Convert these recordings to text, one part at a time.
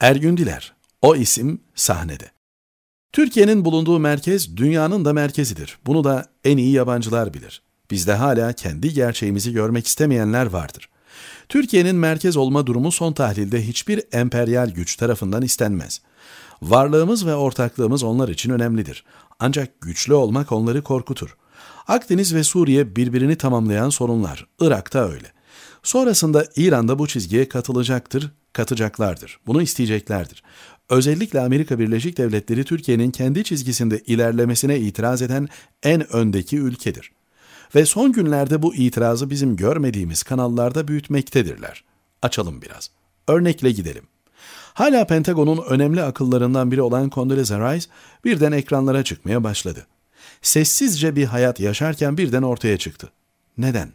Ergün Diler, o isim sahnede. Türkiye'nin bulunduğu merkez dünyanın da merkezidir. Bunu da en iyi yabancılar bilir. Bizde hala kendi gerçeğimizi görmek istemeyenler vardır. Türkiye'nin merkez olma durumu son tahlilde hiçbir emperyal güç tarafından istenmez. Varlığımız ve ortaklığımız onlar için önemlidir. Ancak güçlü olmak onları korkutur. Akdeniz ve Suriye birbirini tamamlayan sorunlar. Irak'ta öyle. Sonrasında İran da bu çizgiye katılacaktır katacaklardır. Bunu isteyeceklerdir. Özellikle Amerika Birleşik Devletleri Türkiye'nin kendi çizgisinde ilerlemesine itiraz eden en öndeki ülkedir. Ve son günlerde bu itirazı bizim görmediğimiz kanallarda büyütmektedirler. Açalım biraz. Örnekle gidelim. Hala Pentagon'un önemli akıllarından biri olan Condoleezza Rice birden ekranlara çıkmaya başladı. Sessizce bir hayat yaşarken birden ortaya çıktı. Neden?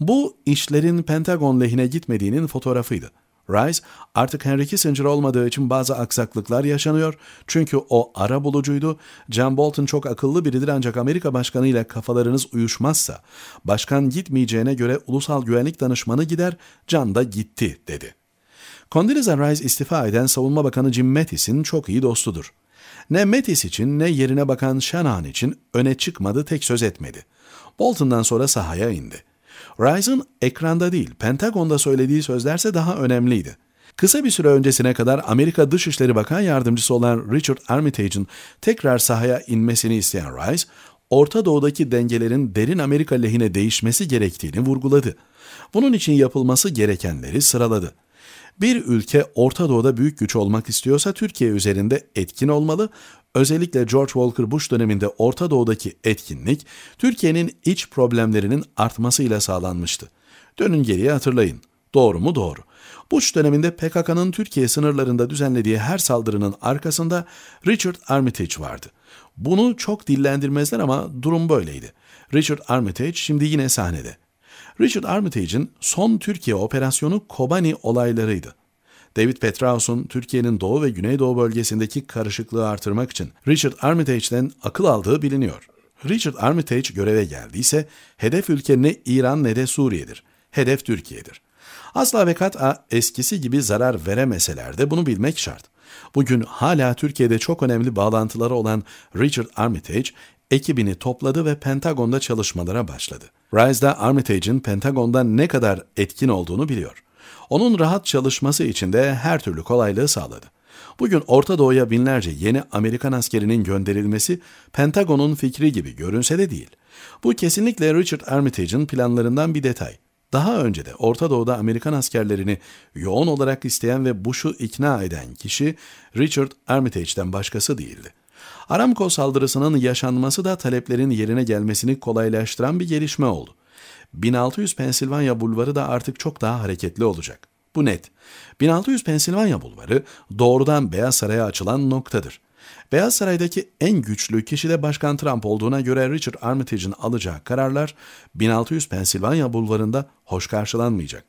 Bu işlerin Pentagon lehine gitmediğinin fotoğrafıydı. Rice artık Henry Kissinger olmadığı için bazı aksaklıklar yaşanıyor. Çünkü o ara bulucuydu. John Bolton çok akıllı biridir ancak Amerika Başkanı ile kafalarınız uyuşmazsa başkan gitmeyeceğine göre ulusal güvenlik danışmanı gider, John da gitti dedi. Condoleezza Rice istifa eden Savunma Bakanı Jim Mattis'in çok iyi dostudur. Ne Mattis için ne yerine bakan Shanahan için öne çıkmadı tek söz etmedi. Bolton'dan sonra sahaya indi. Rice'ın ekranda değil, Pentagon'da söylediği sözlerse daha önemliydi. Kısa bir süre öncesine kadar Amerika Dışişleri Bakan Yardımcısı olan Richard Armitage'ın tekrar sahaya inmesini isteyen Rice, Orta Doğu'daki dengelerin derin Amerika lehine değişmesi gerektiğini vurguladı. Bunun için yapılması gerekenleri sıraladı. Bir ülke Orta Doğu'da büyük güç olmak istiyorsa Türkiye üzerinde etkin olmalı. Özellikle George Walker Bush döneminde Orta Doğu'daki etkinlik Türkiye'nin iç problemlerinin artmasıyla sağlanmıştı. Dönün geriye hatırlayın. Doğru mu? Doğru. Bush döneminde PKK'nın Türkiye sınırlarında düzenlediği her saldırının arkasında Richard Armitage vardı. Bunu çok dillendirmezler ama durum böyleydi. Richard Armitage şimdi yine sahnede. Richard Armitage'in son Türkiye operasyonu Kobani olaylarıydı. David Petraeus'un Türkiye'nin doğu ve güneydoğu bölgesindeki karışıklığı artırmak için Richard Armitage'den akıl aldığı biliniyor. Richard Armitage göreve geldiyse hedef ülke ne İran ne de Suriye'dir. Hedef Türkiye'dir. Asla ve kat'a eskisi gibi zarar veremeseler de bunu bilmek şart. Bugün hala Türkiye'de çok önemli bağlantıları olan Richard Armitage, ekibini topladı ve Pentagon'da çalışmalara başladı. Rice da Armitage'in Pentagon'da ne kadar etkin olduğunu biliyor. Onun rahat çalışması için de her türlü kolaylığı sağladı. Bugün Orta Doğu'ya binlerce yeni Amerikan askerinin gönderilmesi Pentagon'un fikri gibi görünse de değil. Bu kesinlikle Richard Armitage'in planlarından bir detay. Daha önce de Orta Doğu'da Amerikan askerlerini yoğun olarak isteyen ve Bush'u ikna eden kişi Richard Armitage'den başkası değildi. Aramco saldırısının yaşanması da taleplerin yerine gelmesini kolaylaştıran bir gelişme oldu. 1600 Pensilvanya Bulvarı da artık çok daha hareketli olacak. Bu net. 1600 Pensilvanya Bulvarı doğrudan Beyaz Saray'a açılan noktadır. Beyaz Saray'daki en güçlü kişi de Başkan Trump olduğuna göre Richard Armitage'in alacağı kararlar 1600 Pensilvanya bulvarında hoş karşılanmayacak.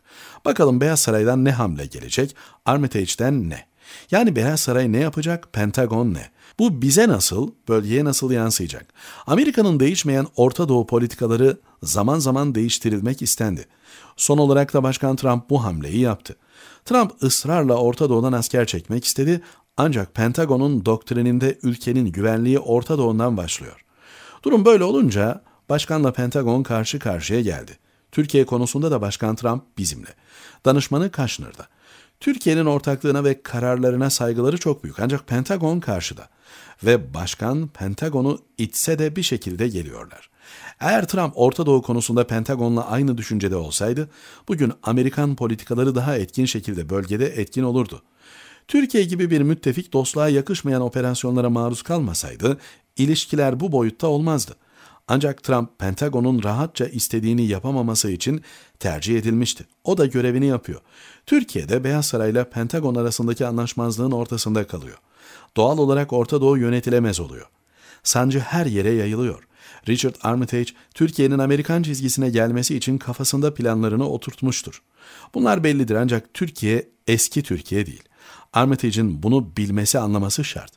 Bakalım Beyaz Saray'dan ne hamle gelecek, Armitage'den ne? Yani Beyaz Saray ne yapacak, Pentagon ne? Bu bize nasıl, bölgeye nasıl yansıyacak? Amerika'nın değişmeyen Orta Doğu politikaları zaman zaman değiştirilmek istendi. Son olarak da Başkan Trump bu hamleyi yaptı. Trump ısrarla Orta Doğu'dan asker çekmek istedi ancak Pentagon'un doktrininde ülkenin güvenliği Orta Doğu'dan başlıyor. Durum böyle olunca başkanla Pentagon karşı karşıya geldi. Türkiye konusunda da Başkan Trump bizimle. Danışmanı Kaşnır'da. Türkiye'nin ortaklığına ve kararlarına saygıları çok büyük. Ancak Pentagon karşıda ve başkan Pentagon'u itse de bir şekilde geliyorlar. Eğer Trump Orta Doğu konusunda Pentagon'la aynı düşüncede olsaydı, bugün Amerikan politikaları daha etkin şekilde bölgede etkin olurdu. Türkiye gibi bir müttefik dostluğa yakışmayan operasyonlara maruz kalmasaydı, ilişkiler bu boyutta olmazdı. Ancak Trump Pentagon'un rahatça istediğini yapamaması için tercih edilmişti. O da görevini yapıyor. Türkiye'de Beyaz Saray ile Pentagon arasındaki anlaşmazlığın ortasında kalıyor. Doğal olarak Orta Doğu yönetilemez oluyor. Sancı her yere yayılıyor. Richard Armitage, Türkiye'nin Amerikan çizgisine gelmesi için kafasında planlarını oturtmuştur. Bunlar bellidir ancak Türkiye eski Türkiye değil. Armitage'in bunu bilmesi anlaması şart.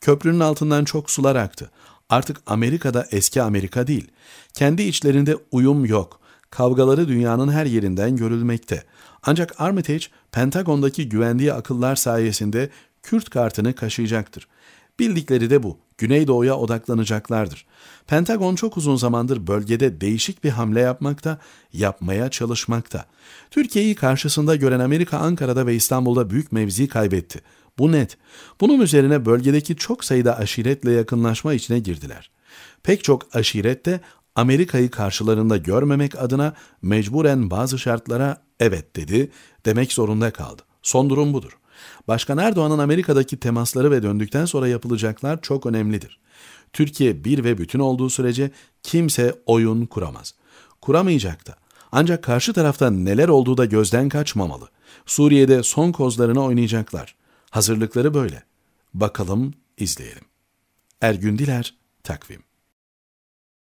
Köprünün altından çok sular aktı. Artık Amerika'da eski Amerika değil. Kendi içlerinde uyum yok. Kavgaları dünyanın her yerinden görülmekte. Ancak Armitage, Pentagon'daki güvendiği akıllar sayesinde Kürt kartını kaşıyacaktır. Bildikleri de bu. Güneydoğu'ya odaklanacaklardır. Pentagon çok uzun zamandır bölgede değişik bir hamle yapmakta, yapmaya çalışmakta. Türkiye'yi karşısında gören Amerika Ankara'da ve İstanbul'da büyük mevzi kaybetti. Bu net. Bunun üzerine bölgedeki çok sayıda aşiretle yakınlaşma içine girdiler. Pek çok aşiret de Amerika'yı karşılarında görmemek adına mecburen bazı şartlara evet dedi, demek zorunda kaldı. Son durum budur. Başkan Erdoğan'ın Amerika'daki temasları ve döndükten sonra yapılacaklar çok önemlidir. Türkiye bir ve bütün olduğu sürece kimse oyun kuramaz. Kuramayacak da. Ancak karşı tarafta neler olduğu da gözden kaçmamalı. Suriye'de son kozlarını oynayacaklar. Hazırlıkları böyle. Bakalım, izleyelim. Ergün Diler, Takvim